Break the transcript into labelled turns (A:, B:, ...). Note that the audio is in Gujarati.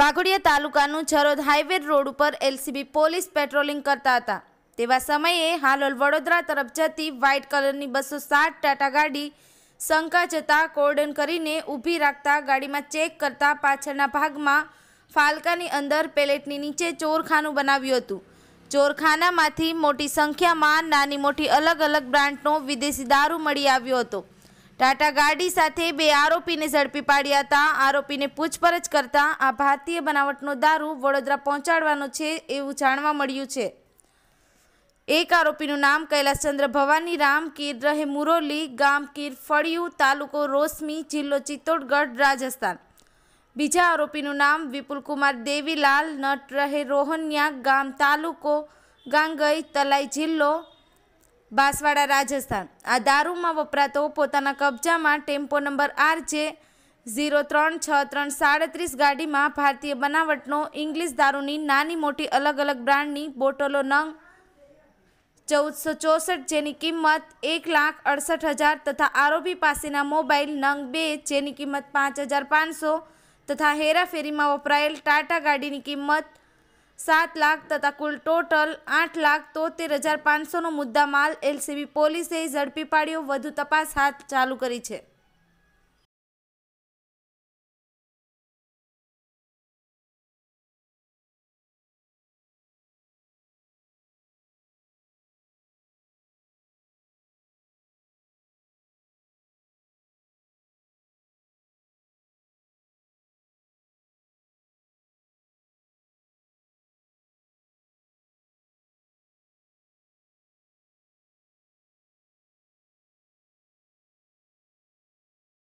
A: વાઘોડિયા તાલુકાનું છરોદ હાઇવે રોડ ઉપર એલસીબી પોલીસ પેટ્રોલિંગ કરતા હતા તેવા સમયે હાલોલ વડોદરા તરફ જતી વ્હાઇટ કલરની બસો સાત ટાટા ગાડી શંકા જતા કોર્ડન કરીને ઊભી રાખતા ગાડીમાં ચેક કરતા પાછળના ભાગમાં ફાલકાની અંદર પેલેટની નીચે ચોરખાનું બનાવ્યું હતું ચોરખાનામાંથી મોટી સંખ્યામાં નાની મોટી અલગ અલગ બ્રાન્ડનો વિદેશી દારૂ મળી આવ્યો હતો ટાટા ગાડી સાથે બે આરોપીને ઝડપી પાડ્યા હતા આરોપીને પૂછપરછ કરતા આ ભારતીય બનાવટનો દારૂ વડોદરા પહોંચાડવાનો છે એવું જાણવા મળ્યું છે એક આરોપીનું નામ કૈલાસચંદ્ર ભવાની રામ કીર રહે મુરોલી ગામ કીર ફળિયું તાલુકો રોસમી જિલ્લો ચિત્તોડગઢ રાજસ્થાન બીજા આરોપીનું નામ વિપુલકુમાર દેવીલાલ નટ રહે રોહન્યા ગામ તાલુકો ગાંગઈ તલાઈ જિલ્લો બાંસવાડા રાજસ્થાન આ દારૂમાં વપરાતો પોતાના કબજામાં tempo number R J zero ત્રણ છ ત્રણ સાડત્રીસ ગાડીમાં ભારતીય બનાવટનો ઇંગ્લિશ દારૂની નાની મોટી અલગ અલગ બ્રાન્ડની બોટલો નંગ ચૌદસો ચોસઠ જેની કિંમત એક લાખ અડસઠ હજાર તથા આરોપી પાસેના મોબાઈલ નંગ બે જેની કિંમત પાંચ હજાર પાંચસો તથા હેરાફેરીમાં વપરાયેલ ટાટા ગાડીની કિંમત સાત લાખ તથા કુલ ટોટલ આઠ લાખ તોતેર હજાર પાંચસોનો મુદ્દામાલ એલસીબી પોલીસે ઝડપી પાડ્યો વધુ તપાસ હાથ ચાલુ કરી છે